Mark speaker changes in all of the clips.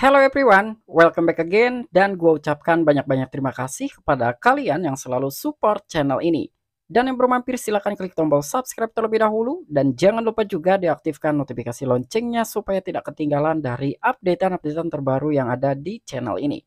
Speaker 1: Hello everyone, welcome back again dan gue ucapkan banyak-banyak terima kasih kepada kalian yang selalu support channel ini. Dan yang belum mampir silahkan klik tombol subscribe terlebih dahulu dan jangan lupa juga diaktifkan notifikasi loncengnya supaya tidak ketinggalan dari updatean-updatean terbaru yang ada di channel ini.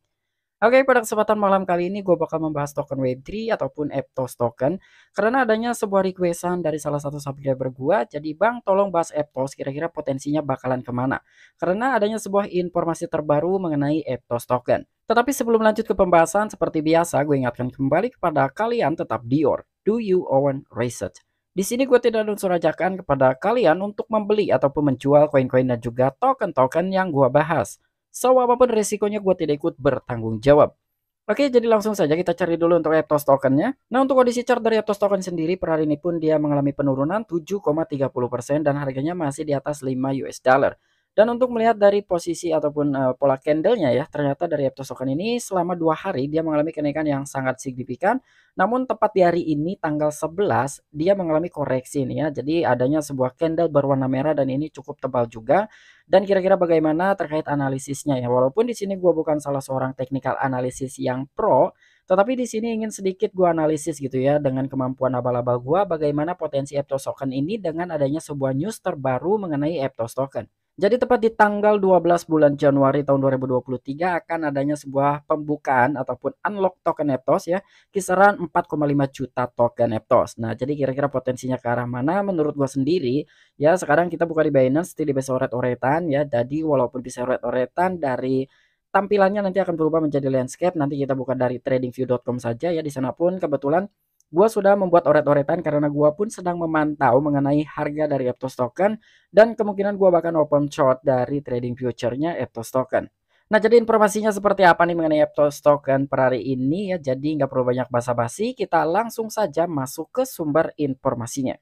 Speaker 1: Oke, pada kesempatan malam kali ini gue bakal membahas token Web3 ataupun Aptos token karena adanya sebuah requestan dari salah satu subscriber gue. Jadi bang tolong bahas Aptos kira-kira potensinya bakalan kemana. Karena adanya sebuah informasi terbaru mengenai Aptos token. Tetapi sebelum lanjut ke pembahasan, seperti biasa gue ingatkan kembali kepada kalian tetap Dior. Do you own research? Di sini gue tidak unsur ajakan kepada kalian untuk membeli ataupun menjual koin-koin dan juga token-token yang gue bahas. So apapun resikonya gue tidak ikut bertanggung jawab. Oke, jadi langsung saja kita cari dulu untuk Aptos tokennya. Nah, untuk kondisi chart dari Aptos token sendiri per hari ini pun dia mengalami penurunan 7,30% dan harganya masih di atas 5 US dollar. Dan untuk melihat dari posisi ataupun uh, pola candlenya ya, ternyata dari Aptos token ini selama dua hari dia mengalami kenaikan yang sangat signifikan. Namun tepat di hari ini tanggal 11 dia mengalami koreksi nih ya. Jadi adanya sebuah candle berwarna merah dan ini cukup tebal juga. Dan kira-kira bagaimana terkait analisisnya ya. Walaupun di sini gue bukan salah seorang technical analisis yang pro, tetapi di sini ingin sedikit gua analisis gitu ya dengan kemampuan abal-abal gua bagaimana potensi Aptos token ini dengan adanya sebuah news terbaru mengenai Aptos token. Jadi tepat di tanggal 12 bulan Januari tahun 2023 akan adanya sebuah pembukaan ataupun unlock token Aptos ya, kisaran 4,5 juta token Aptos. Nah, jadi kira-kira potensinya ke arah mana menurut gua sendiri ya sekarang kita buka di Binance tidak bisa oret-oretan ya. Jadi walaupun bisa oret-oretan dari tampilannya nanti akan berubah menjadi landscape. Nanti kita buka dari tradingview.com saja ya di sana pun kebetulan Gua sudah membuat oret-oretan karena gua pun sedang memantau mengenai harga dari Aptos token dan kemungkinan gua bahkan open short dari trading future-nya Aptos token. Nah jadi informasinya seperti apa nih mengenai Aptos token per hari ini ya jadi nggak perlu banyak basa-basi kita langsung saja masuk ke sumber informasinya.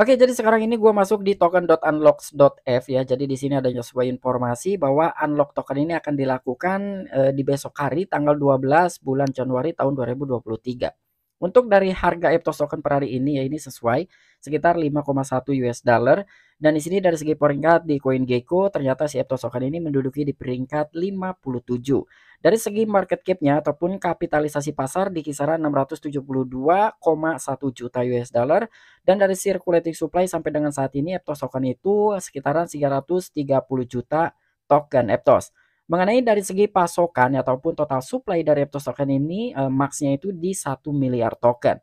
Speaker 1: Oke, jadi sekarang ini gua masuk di token.unlocks.f ya. Jadi di sini ada sebuah informasi bahwa unlock token ini akan dilakukan e, di besok hari tanggal 12 bulan Januari tahun 2023. Untuk dari harga Aptos token per hari ini ya ini sesuai sekitar 5,1 US dollar dan di sini dari segi peringkat di CoinGecko ternyata si Aptos token ini menduduki di peringkat 57. Dari segi market cap-nya ataupun kapitalisasi pasar di kisaran 672,1 juta US dollar dan dari circulating supply sampai dengan saat ini Aptos token itu sekitaran 330 juta token Aptos. Mengenai dari segi pasokan ataupun total supply dari Aptos token ini eh, maxnya itu di 1 miliar token.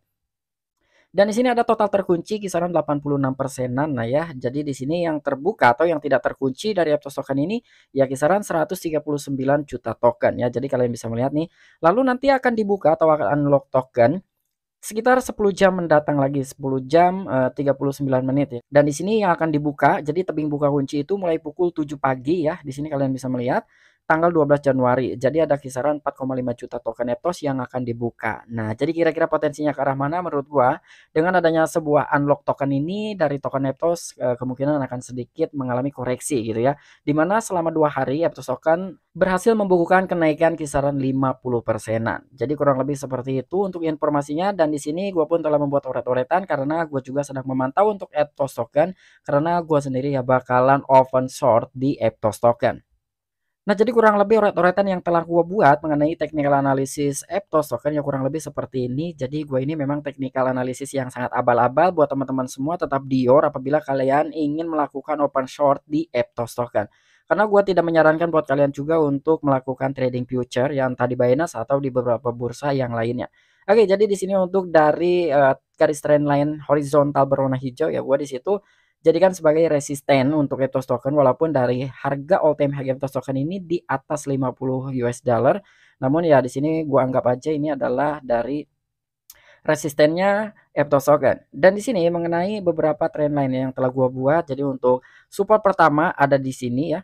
Speaker 1: Dan di sini ada total terkunci kisaran 86 persenan nah ya. Jadi di sini yang terbuka atau yang tidak terkunci dari Aptos token ini ya kisaran 139 juta token ya. Jadi kalian bisa melihat nih. Lalu nanti akan dibuka atau akan unlock token sekitar 10 jam mendatang lagi 10 jam eh, uh, 39 menit ya. Dan di sini yang akan dibuka jadi tebing buka kunci itu mulai pukul 7 pagi ya. Di sini kalian bisa melihat tanggal 12 Januari. Jadi ada kisaran 4,5 juta token Aptos yang akan dibuka. Nah, jadi kira-kira potensinya ke arah mana menurut gua? Dengan adanya sebuah unlock token ini dari token Aptos eh, kemungkinan akan sedikit mengalami koreksi gitu ya. Dimana selama dua hari Aptos token berhasil membukukan kenaikan kisaran 50 persenan. Jadi kurang lebih seperti itu untuk informasinya dan di sini gua pun telah membuat oret-oretan karena gua juga sedang memantau untuk Aptos token karena gua sendiri ya bakalan open short di Aptos token. Nah, jadi kurang lebih urat oretan yang telah gue buat mengenai teknikal analisis Aptos token yang kurang lebih seperti ini. Jadi gue ini memang teknikal analisis yang sangat abal-abal buat teman-teman semua tetap dior apabila kalian ingin melakukan open short di Aptos token. Karena gue tidak menyarankan buat kalian juga untuk melakukan trading future yang tadi Binance atau di beberapa bursa yang lainnya. Oke, jadi di sini untuk dari uh, garis trendline horizontal berwarna hijau ya gue di situ jadikan sebagai resisten untuk Ethos token walaupun dari harga all time high Ethos token ini di atas 50 US dollar. Namun ya di sini gua anggap aja ini adalah dari resistennya Aptos token. Dan di sini mengenai beberapa trend lain yang telah gua buat. Jadi untuk support pertama ada di sini ya.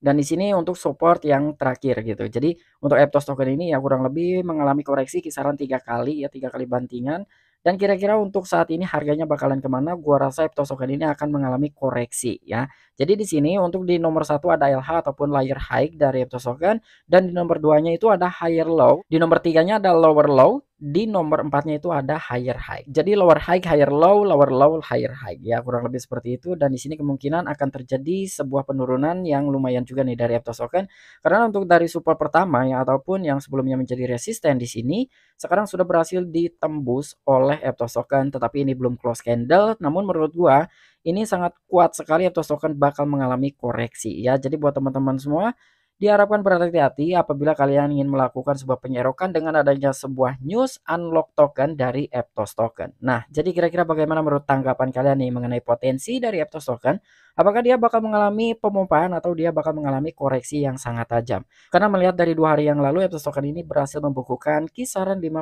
Speaker 1: Dan di sini untuk support yang terakhir gitu. Jadi untuk Aptos token ini ya kurang lebih mengalami koreksi kisaran tiga kali ya tiga kali bantingan dan kira-kira untuk saat ini harganya bakalan kemana? Gua rasa Aptos token ini akan mengalami koreksi ya. Jadi di sini untuk di nomor satu ada LH ataupun layer high dari Aptos token dan di nomor nya itu ada higher low. Di nomor tiganya ada lower low di nomor empatnya itu ada higher high. Jadi lower high, higher low, lower low, higher high. Ya kurang lebih seperti itu. Dan di sini kemungkinan akan terjadi sebuah penurunan yang lumayan juga nih dari Aptos Token. Karena untuk dari support pertama ya ataupun yang sebelumnya menjadi resisten di sini, sekarang sudah berhasil ditembus oleh Aptos Token. Tetapi ini belum close candle. Namun menurut gua ini sangat kuat sekali Aptos Token bakal mengalami koreksi ya. Jadi buat teman-teman semua Diharapkan berhati-hati apabila kalian ingin melakukan sebuah penyerokan dengan adanya sebuah news unlock token dari Aptos token. Nah, jadi kira-kira bagaimana menurut tanggapan kalian nih mengenai potensi dari Aptos token? apakah dia bakal mengalami pemompaan atau dia bakal mengalami koreksi yang sangat tajam. Karena melihat dari dua hari yang lalu episode Token ini berhasil membukukan kisaran 50%.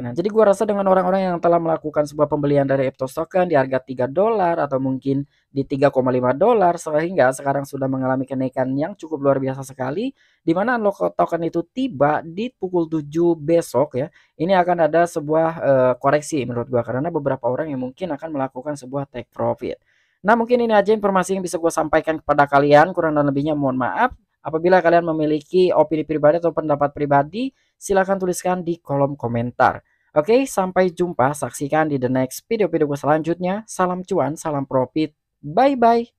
Speaker 1: Nah, jadi gua rasa dengan orang-orang yang telah melakukan sebuah pembelian dari Apple Token di harga 3 dolar atau mungkin di 3,5 dolar sehingga sekarang sudah mengalami kenaikan yang cukup luar biasa sekali di mana unlock token itu tiba di pukul 7 besok ya. Ini akan ada sebuah uh, koreksi menurut gua karena beberapa orang yang mungkin akan melakukan sebuah take profit. Nah mungkin ini aja informasi yang bisa gue sampaikan kepada kalian. Kurang dan lebihnya mohon maaf. Apabila kalian memiliki opini pribadi atau pendapat pribadi, silahkan tuliskan di kolom komentar. Oke, sampai jumpa. Saksikan di the next video-video gue selanjutnya. Salam cuan, salam profit. Bye-bye.